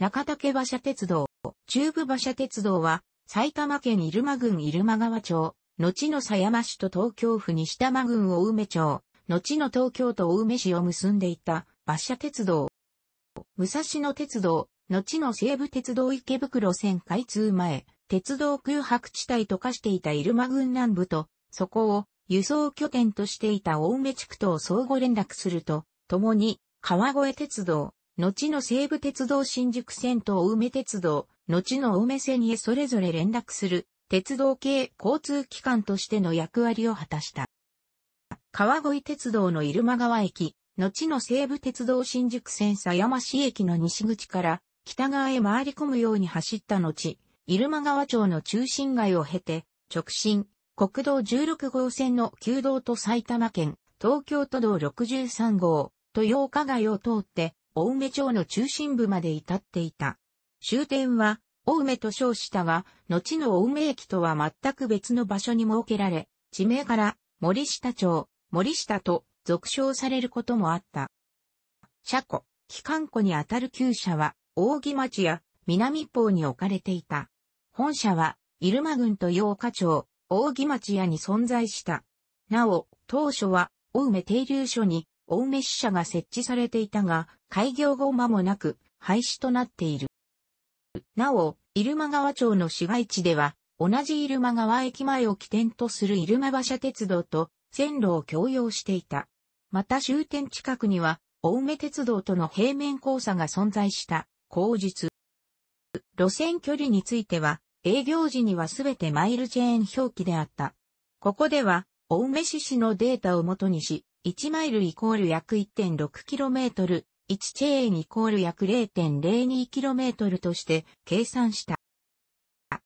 中竹馬車鉄道、中部馬車鉄道は、埼玉県入間郡入間川町、後の狭山市と東京府西多摩郡大梅町、後の東京都大梅市を結んでいた馬車鉄道。武蔵野鉄道、後の西武鉄道池袋線開通前、鉄道空白地帯と化していた入間郡南部と、そこを輸送拠点としていた大梅地区と相互連絡すると、共に川越鉄道、後の西武鉄道新宿線と青梅鉄道、後の青梅線へそれぞれ連絡する、鉄道系交通機関としての役割を果たした。川越鉄道の入間川駅、後の西武鉄道新宿線狭山市駅の西口から北側へ回り込むように走った後、入間川町の中心街を経て、直進、国道16号線の旧道と埼玉県、東京都道63号、豊岡街を通って、青梅町の中心部まで至っていた。終点は、青梅と称したが、後の青梅駅とは全く別の場所に設けられ、地名から森下町、森下と俗称されることもあった。車庫、機関庫にあたる旧車は、扇町や南方に置かれていた。本社は、入間郡と洋花町、扇町屋に存在した。なお、当初は、青梅停留所に青梅支社が設置されていたが、開業後間もなく廃止となっている。なお、入間川町の市街地では、同じ入間川駅前を起点とする入間馬車鉄道と線路を共用していた。また終点近くには、青梅鉄道との平面交差が存在した、口実。路線距離については、営業時にはすべてマイルチェーン表記であった。ここでは、青梅市市のデータをもとにし、1マイルイコール約 1.6km、1チェーンイコール約 0.02km として計算した。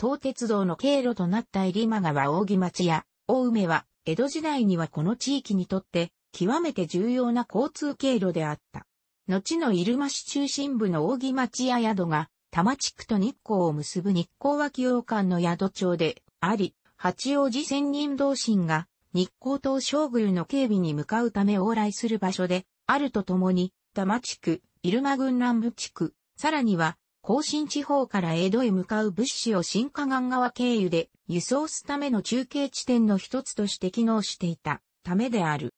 東鉄道の経路となった入間川扇町や大梅は、江戸時代にはこの地域にとって極めて重要な交通経路であった。後の入間市中心部の扇町や宿が、多摩地区と日光を結ぶ日光脇洋館の宿町であり、八王子仙人同心が日光島将軍の警備に向かうため往来する場所で、あるとともに、多摩地区、入間郡南部地区、さらには、甲信地方から江戸へ向かう物資を新加岸川経由で輸送すための中継地点の一つとして機能していたためである。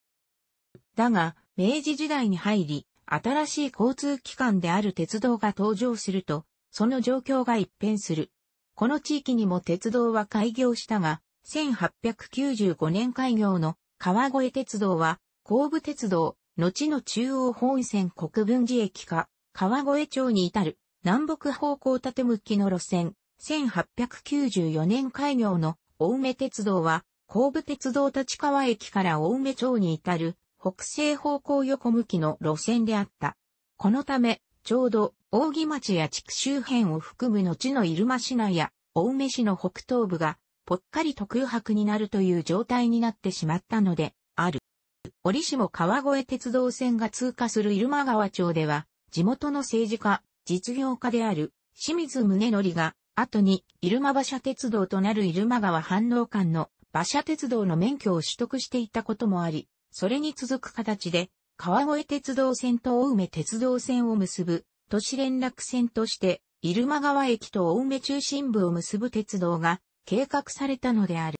だが、明治時代に入り、新しい交通機関である鉄道が登場すると、その状況が一変する。この地域にも鉄道は開業したが、1895年開業の川越鉄道は、神武鉄道、後の中央本線国分寺駅か、川越町に至る南北方向縦向きの路線、1894年開業の青梅鉄道は、神武鉄道立川駅から青梅町に至る北西方向横向きの路線であった。このため、ちょうど、大木町や地区周辺を含む後の入間市内や、青梅市の北東部が、ぽっかりと空白になるという状態になってしまったので、ある。折しも川越鉄道線が通過する入間川町では、地元の政治家、実業家である清水宗則が、後に入間馬車鉄道となる入間川反応間の馬車鉄道の免許を取得していたこともあり、それに続く形で、川越鉄道線と青梅鉄道線を結ぶ都市連絡線として、入間川駅と青梅中心部を結ぶ鉄道が計画されたのである。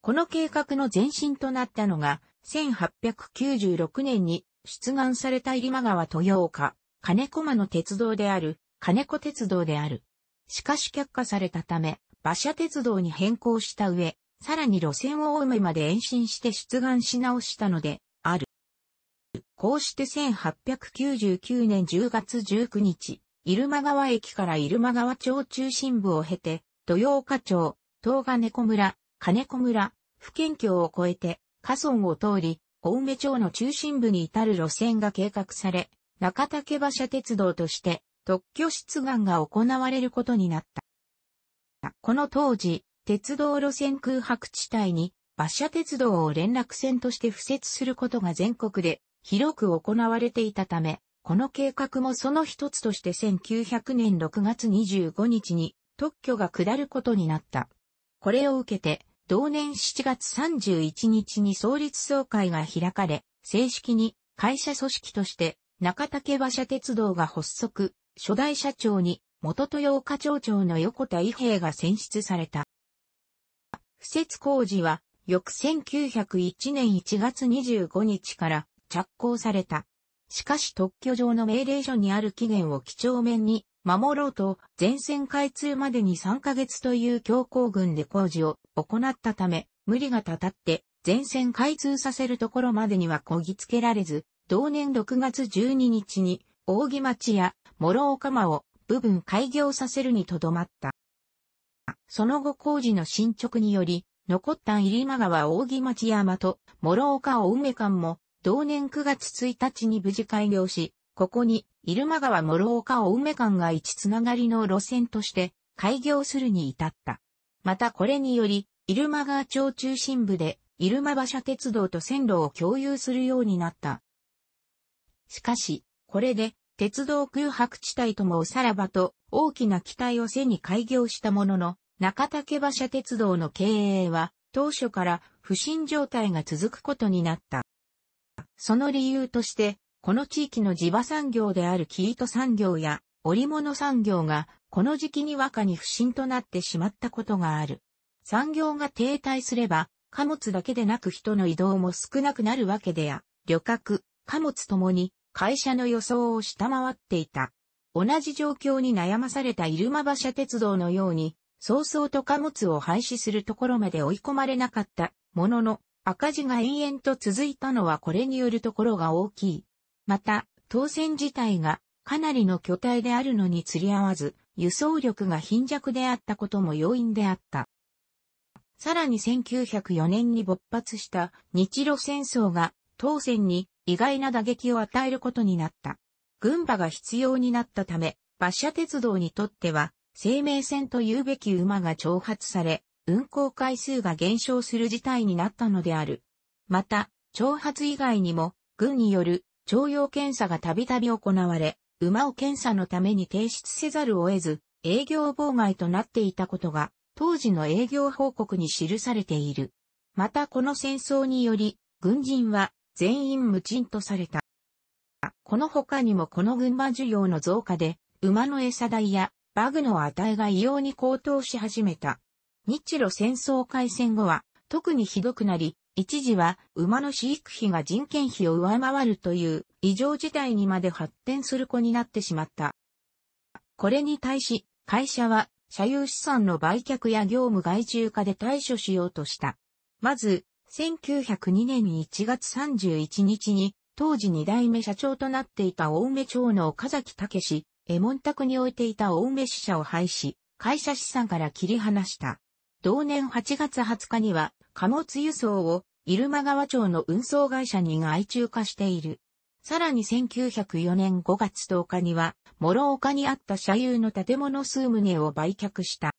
この計画の前身となったのが、1896年に出願された入間川豊岡、金子間の鉄道である、金子鉄道である。しかし却下されたため、馬車鉄道に変更した上、さらに路線を青梅まで延伸して出願し直したので、ある。こうして1899年10月19日、入間川駅から入間川町中心部を経て、土曜課長、東金子村、金子村、府県境を越えて、河村を通り、青梅町の中心部に至る路線が計画され、中竹馬車鉄道として特許出願が行われることになった。この当時、鉄道路線空白地帯に馬車鉄道を連絡線として付設することが全国で広く行われていたため、この計画もその一つとして1900年6月25日に特許が下ることになった。これを受けて、同年7月31日に創立総会が開かれ、正式に会社組織として中竹馬車鉄道が発足、初代社長に元豊岡町長の横田伊平が選出された。不設工事は、翌1901年1月25日から着工された。しかし特許上の命令書にある期限を基調面に守ろうと前線開通までに3ヶ月という強行軍で工事を行ったため、無理がたたって前線開通させるところまでにはこぎつけられず、同年6月12日に大木町や諸岡間を部分開業させるにとどまった。その後工事の進捗により、残った入間川大木町山と諸岡大梅間も同年9月1日に無事開業し、ここに入間川諸岡を梅間が一つながりの路線として開業するに至った。またこれにより、入間川町中心部で入間馬車鉄道と線路を共有するようになった。しかし、これで鉄道空白地帯ともおさらばと大きな期待を背に開業したものの、中竹馬車鉄道の経営は当初から不振状態が続くことになった。その理由として、この地域の地場産業である生糸産業や織物産業が、この時期に和歌に不振となってしまったことがある。産業が停滞すれば、貨物だけでなく人の移動も少なくなるわけでや、旅客、貨物ともに会社の予想を下回っていた。同じ状況に悩まされた入間馬車鉄道のように、早々と貨物を廃止するところまで追い込まれなかったものの、赤字が延々と続いたのはこれによるところが大きい。また、当選自体がかなりの巨体であるのに釣り合わず、輸送力が貧弱であったことも要因であった。さらに1904年に勃発した日露戦争が当選に意外な打撃を与えることになった。軍馬が必要になったため、馬車鉄道にとっては生命線というべき馬が挑発され、運行回数が減少する事態になったのである。また、挑発以外にも、軍による徴用検査がたびたび行われ、馬を検査のために提出せざるを得ず、営業妨害となっていたことが、当時の営業報告に記されている。またこの戦争により、軍人は全員無賃とされた。この他にもこの群馬需要の増加で、馬の餌代やバグの値が異様に高騰し始めた。日露戦争開戦後は特にひどくなり、一時は馬の飼育費が人件費を上回るという異常事態にまで発展する子になってしまった。これに対し、会社は社有資産の売却や業務外注化で対処しようとした。まず、1902年1月31日に、当時2代目社長となっていた大梅町の岡崎武氏、絵門宅に置いていた大梅支社を廃止、会社資産から切り離した。同年8月20日には、貨物輸送を入間川町の運送会社に外注化している。さらに1904年5月10日には、諸岡にあった社有の建物数棟を売却した。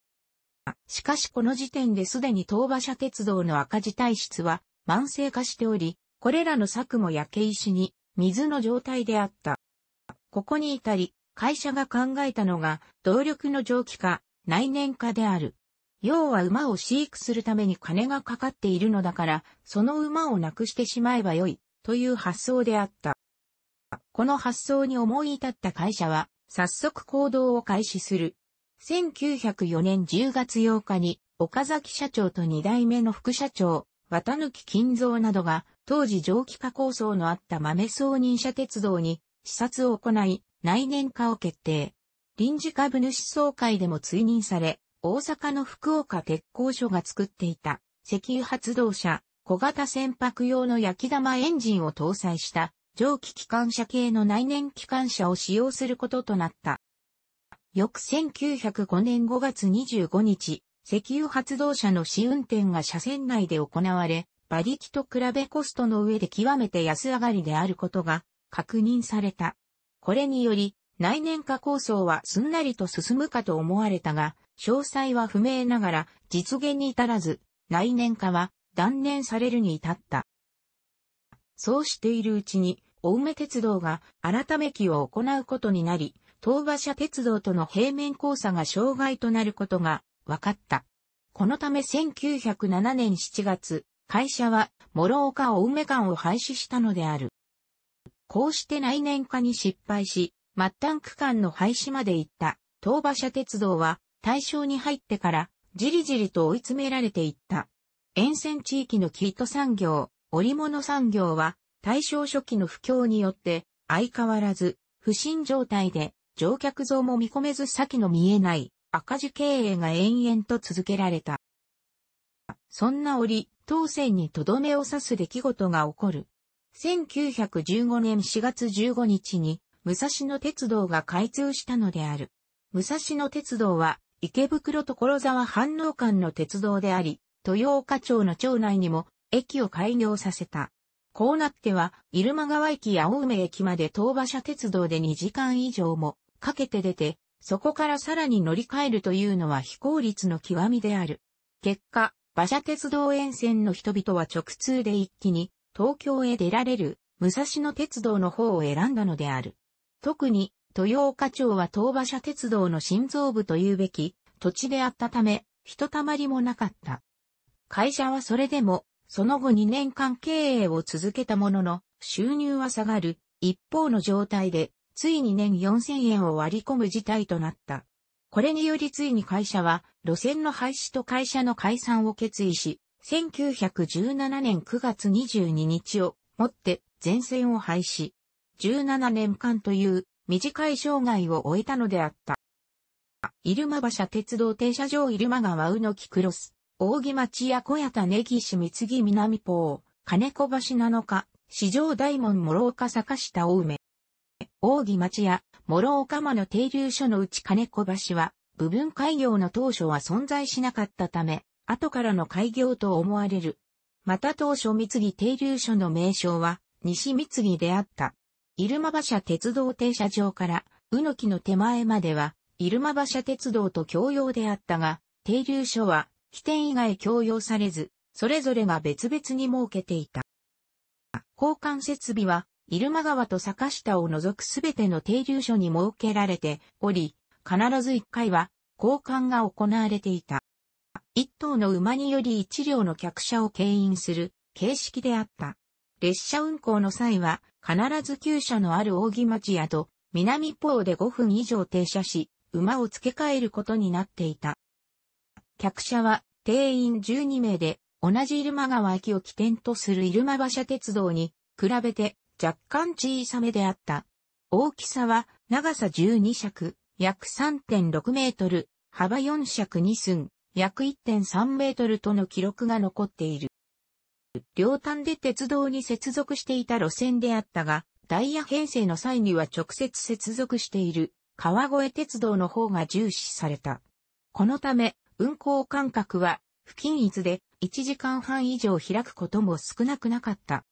しかしこの時点ですでに東馬車鉄道の赤字体質は慢性化しており、これらの策も焼け石に水の状態であった。ここに至り、会社が考えたのが動力の蒸気化、内燃化である。要は馬を飼育するために金がかかっているのだから、その馬をなくしてしまえばよい、という発想であった。この発想に思い至った会社は、早速行動を開始する。1904年10月8日に、岡崎社長と2代目の副社長、綿貫金蔵などが、当時蒸気化構想のあった豆草人者鉄道に、視察を行い、内燃化を決定。臨時株主総会でも追認され、大阪の福岡鉄工所が作っていた石油発動車、小型船舶用の焼き玉エンジンを搭載した蒸気機関車系の内燃機関車を使用することとなった。翌1905年5月25日、石油発動車の試運転が車線内で行われ、馬力と比べコストの上で極めて安上がりであることが確認された。これにより、内燃化構想はすんなりと進むかと思われたが、詳細は不明ながら実現に至らず、来年化は断念されるに至った。そうしているうちに、青梅鉄道が改め期を行うことになり、東馬車鉄道との平面交差が障害となることが分かった。このため1907年7月、会社は諸岡青梅間を廃止したのである。こうして来年化に失敗し、末端区間の廃止まで行った東馬車鉄道は大正に入ってから、じりじりと追い詰められていった。沿線地域のキート産業、織物産業は、大正初期の不況によって、相変わらず、不振状態で、乗客増も見込めず先の見えない赤字経営が延々と続けられた。そんな折、当選にとどめを刺す出来事が起こる。1915年4月15日に、武蔵野鉄道が開通したのである。武蔵野鉄道は、池袋所沢反応間の鉄道であり、豊岡町の町内にも駅を開業させた。こうなっては、入間川駅や青梅駅まで東馬車鉄道で2時間以上もかけて出て、そこからさらに乗り換えるというのは非効率の極みである。結果、馬車鉄道沿線の人々は直通で一気に東京へ出られる武蔵野鉄道の方を選んだのである。特に豊岡町は東馬車鉄道の心臓部というべき土地であったため、ひとたまりもなかった。会社はそれでも、その後2年間経営を続けたものの、収入は下がる、一方の状態で、ついに年4000円を割り込む事態となった。これによりついに会社は、路線の廃止と会社の解散を決意し、1917年9月22日をもって全線を廃止。17年間という短い生涯を終えたのであった。入間馬車鉄道停車場入間川うの木クロス、扇町や小屋田根岸三木南港、金子橋七日、市場大門諸岡坂下大梅。扇町や諸岡間の停留所のうち金子橋は、部分開業の当初は存在しなかったため、後からの開業と思われる。また当初三木停留所の名称は、西三木であった。入間馬車鉄道停車場から、うのきの手前までは、入間馬車鉄道と共用であったが、停留所は、起点以外共用されず、それぞれが別々に設けていた。交換設備は、入間川と坂下を除くすべての停留所に設けられており、必ず1回は交換が行われていた。1頭の馬により1両の客車を牽引する形式であった。列車運行の際は、必ず旧車のある大木町屋と南方で5分以上停車し、馬を付け替えることになっていた。客車は定員12名で、同じ入間川駅を起点とする入間馬車鉄道に比べて若干小さめであった。大きさは長さ12尺、約3.6メートル、幅4尺2寸、約1.3メートルとの記録が残っている。両端で鉄道に接続していた路線であったが、ダイヤ編成の際には直接接続している川越鉄道の方が重視された。このため、運行間隔は不均一で1時間半以上開くことも少なくなかった。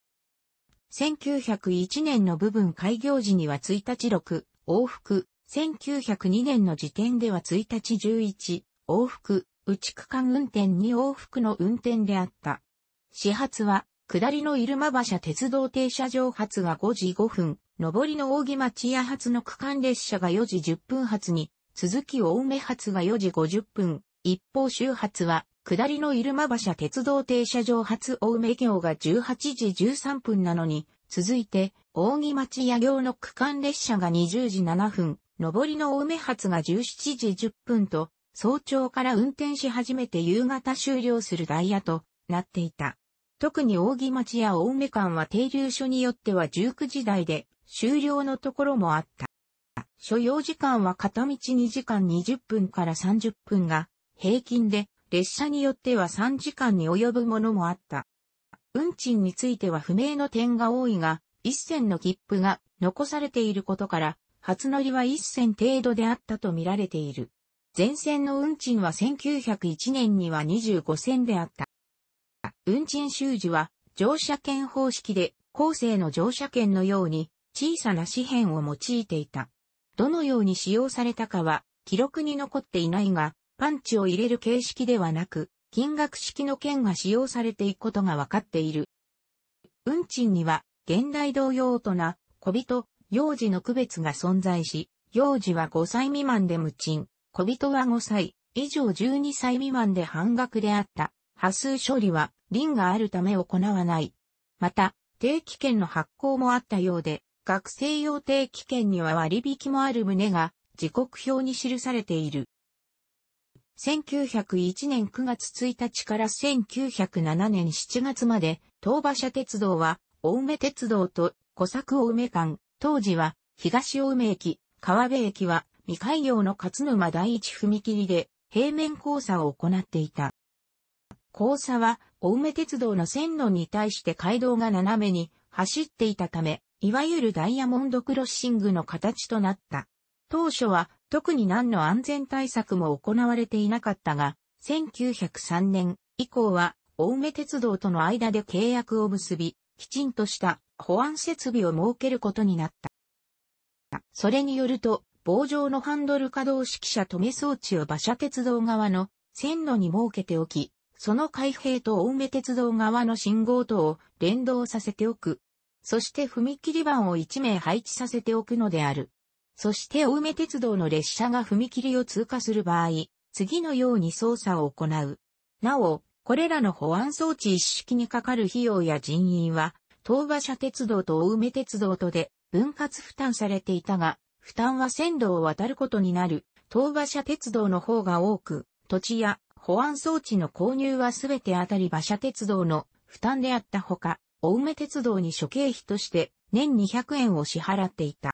1901年の部分開業時には1日6往復、1902年の時点では1日11往復、内区間運転2往復の運転であった。始発は、下りの入間馬車鉄道停車場発が5時5分、上りの扇町屋発の区間列車が4時10分発に、続き大梅発が4時50分、一方周発は、下りの入間馬車鉄道停車場発大梅行が18時13分なのに、続いて、扇町屋行の区間列車が20時7分、上りの大梅発が17時10分と、早朝から運転し始めて夕方終了するダイヤと、なっていた。特に扇町や青梅間は停留所によっては19時台で終了のところもあった。所要時間は片道2時間20分から30分が平均で列車によっては3時間に及ぶものもあった。運賃については不明の点が多いが、一線の切符が残されていることから、初乗りは一線程度であったと見られている。前線の運賃は1901年には25線であった。運賃収受は乗車券方式で後世の乗車券のように小さな紙片を用いていた。どのように使用されたかは記録に残っていないが、パンチを入れる形式ではなく、金額式の券が使用されていくことが分かっている。運賃には現代同様大人、小人、幼児の区別が存在し、幼児は5歳未満で無賃、小人は5歳以上12歳未満で半額であった。波数処理は林があるため行わない。また、定期券の発行もあったようで、学生用定期券には割引もある旨が時刻表に記されている。1901年9月1日から1907年7月まで、東馬車鉄道は、青梅鉄道と小作青梅間、当時は東青梅駅、川辺駅は未開業の勝沼第一踏切で平面交差を行っていた。交差は青梅鉄道の線路に対して街道が斜めに走っていたため、いわゆるダイヤモンドクロッシングの形となった。当初は特に何の安全対策も行われていなかったが、1903年以降は青梅鉄道との間で契約を結び、きちんとした保安設備を設けることになった。それによると、棒状のハンドル可動式車止め装置を馬車鉄道側の線路に設けておき、その開閉と青梅鉄道側の信号とを連動させておく。そして踏切板を1名配置させておくのである。そして青梅鉄道の列車が踏切を通過する場合、次のように操作を行う。なお、これらの保安装置一式にかかる費用や人員は、東馬車鉄道と青梅鉄道とで分割負担されていたが、負担は線路を渡ることになる、東馬車鉄道の方が多く、土地や保安装置の購入はすべてあたり馬車鉄道の負担であったほか、青梅鉄道に諸経費として年200円を支払っていた。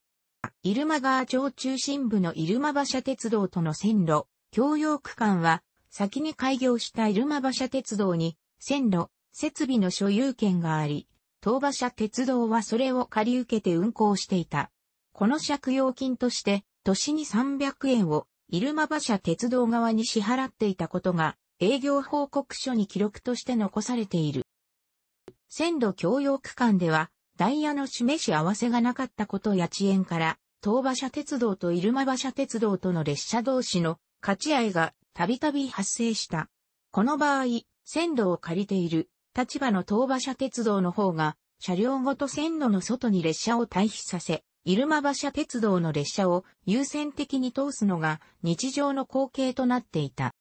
入間川町中心部の入間馬車鉄道との線路、共用区間は、先に開業した入間馬車鉄道に、線路、設備の所有権があり、東馬車鉄道はそれを借り受けて運行していた。この借用金として、都市に300円を入間馬車鉄道側に支払っていたことが営業報告書に記録として残されている。線路共用区間ではダイヤの示し合わせがなかったことや遅延から東馬車鉄道と入間馬車鉄道との列車同士の勝ち合いがたびたび発生した。この場合、線路を借りている立場の東馬車鉄道の方が車両ごと線路の外に列車を退避させ、入間馬車鉄道の列車を優先的に通すのが日常の光景となっていた。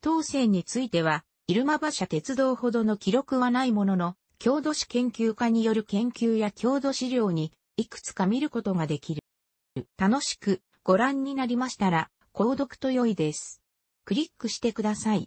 当線については、入間馬車鉄道ほどの記録はないものの、郷土史研究家による研究や郷土資料にいくつか見ることができる。楽しくご覧になりましたら、購読と良いです。クリックしてください。